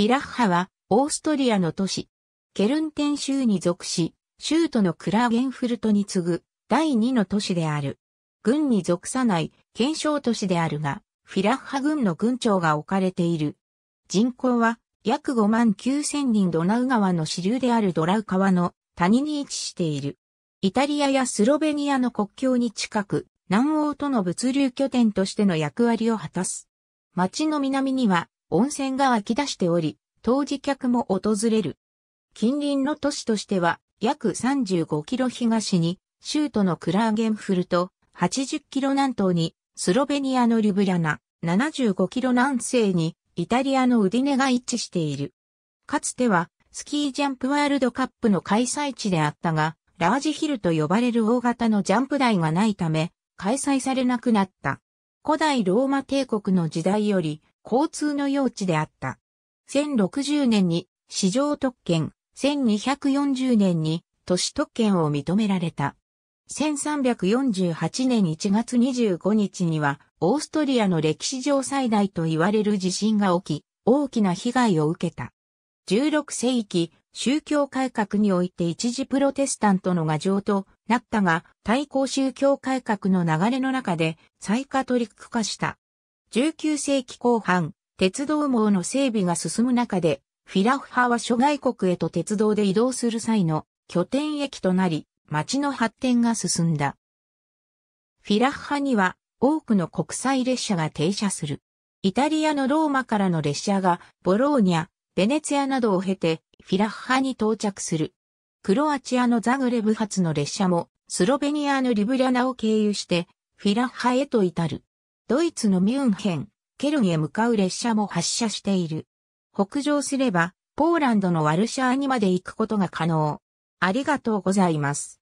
フィラッハは、オーストリアの都市、ケルンテン州に属し、州都のクラーゲンフルトに次ぐ、第2の都市である。軍に属さない、検証都市であるが、フィラッハ軍の軍長が置かれている。人口は、約5万9千人ドナウ川の支流であるドラウ川の谷に位置している。イタリアやスロベニアの国境に近く、南欧との物流拠点としての役割を果たす。町の南には温泉が湧き出しており、当時客も訪れる。近隣の都市としては、約35キロ東に、州都のクラーゲンフルト、80キロ南東に、スロベニアのリュブリャナ、75キロ南西に、イタリアのウディネが一致している。かつては、スキージャンプワールドカップの開催地であったが、ラージヒルと呼ばれる大型のジャンプ台がないため、開催されなくなった。古代ローマ帝国の時代より、交通の用地であった。1060年に市場特権、1240年に都市特権を認められた。1348年1月25日には、オーストリアの歴史上最大と言われる地震が起き、大きな被害を受けた。16世紀、宗教改革において一時プロテスタントの画像となったが、対抗宗教改革の流れの中で再カトリック化した。19世紀後半、鉄道網の整備が進む中で、フィラッハは諸外国へと鉄道で移動する際の拠点駅となり、街の発展が進んだ。フィラッハには多くの国際列車が停車する。イタリアのローマからの列車がボローニャ、ベネツィアなどを経てフィラッハに到着する。クロアチアのザグレブ発の列車もスロベニアのリブリャナを経由してフィラッハへと至る。ドイツのミュンヘン、ケルンへ向かう列車も発車している。北上すれば、ポーランドのワルシャーにまで行くことが可能。ありがとうございます。